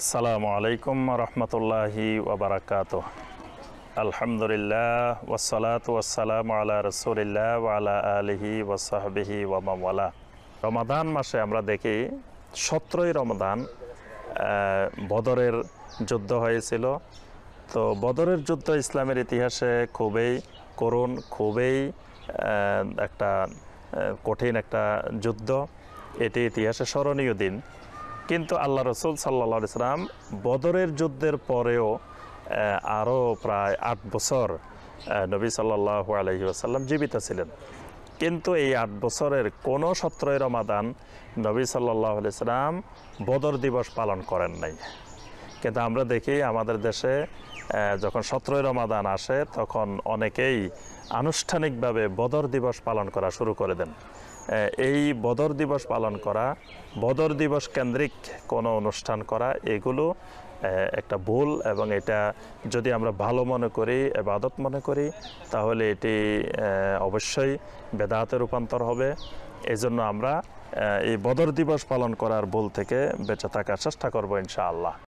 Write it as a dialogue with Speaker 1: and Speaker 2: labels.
Speaker 1: আসসালামু আলাইকুম রহমতুল্লাহি ওবরাকাত আলহামদুলিল্লাহ ওসলাত ওসালাম আল্লাহ রসুলিল্লাহ আলা আলহি ওসাহাবিহি ওয়ামাওয়ালা রমাদান মাসে আমরা দেখি সতেরোই রমাদান বদরের যুদ্ধ হয়েছিল তো বদরের যুদ্ধ ইসলামের ইতিহাসে খুবই করুণ খুবই একটা কঠিন একটা যুদ্ধ এটি ইতিহাসে স্মরণীয় দিন কিন্তু আল্লাহ রসুল সাল্লা সাল্লাম বদরের যুদ্ধের পরেও আরও প্রায় আট বছর নবী সাল্লাহ আলহি আসাল্লাম জীবিত ছিলেন কিন্তু এই আট বছরের কোনো সত্রয় রমাদান নবী সাল্লাহ সাল্লাম বদর দিবস পালন করেন নাই কিন্তু আমরা দেখি আমাদের দেশে যখন সতেরোই রমাদান আসে তখন অনেকেই আনুষ্ঠানিকভাবে বদর দিবস পালন করা শুরু করে দেন এই বদর দিবস পালন করা বদর দিবস কেন্দ্রিক কোনো অনুষ্ঠান করা এগুলো একটা ভুল এবং এটা যদি আমরা ভালো মনে করি এবাদত মনে করি তাহলে এটি অবশ্যই বেদাতে রূপান্তর হবে এজন্য আমরা এই বদর দিবস পালন করার ভুল থেকে বেঁচে থাকার চেষ্টা করবো ইনশাআল্লাহ